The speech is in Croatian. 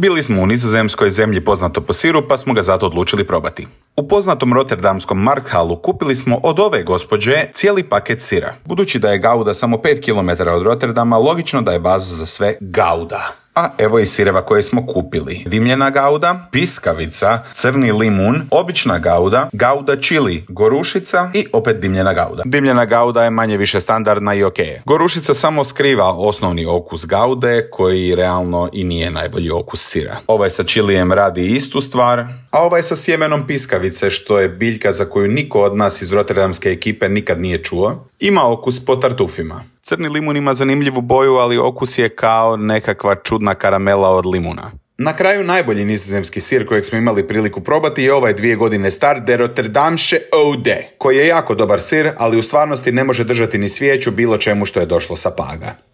Bili smo u nizozemskoj zemlji poznato po siru, pa smo ga zato odlučili probati. U poznatom rotterdamskom Markhalu kupili smo od ove gospođe cijeli paket sira. Budući da je Gauda samo 5 km od Rotterdama, logično da je baza za sve Gauda. A evo i sireva koje smo kupili. Dimljena gauda, piskavica, crni limun, obična gauda, gauda čili, gorušica i opet dimljena gauda. Dimljena gauda je manje više standardna i ok. Gorušica samo skriva osnovni okus gaude koji realno i nije najbolji okus sira. Ovaj sa čilijem radi istu stvar, a ovaj sa sjemenom piskavice što je biljka za koju niko od nas iz Rotterdamske ekipe nikad nije čuo. Ima okus po tartufima. Crni limun ima zanimljivu boju, ali okus je kao nekakva čudna karamela od limuna. Na kraju najbolji nizozemski sir kojeg smo imali priliku probati je ovaj dvije godine star De Rotterdamše Ode, koji je jako dobar sir, ali u stvarnosti ne može držati ni svijeću bilo čemu što je došlo sa paga.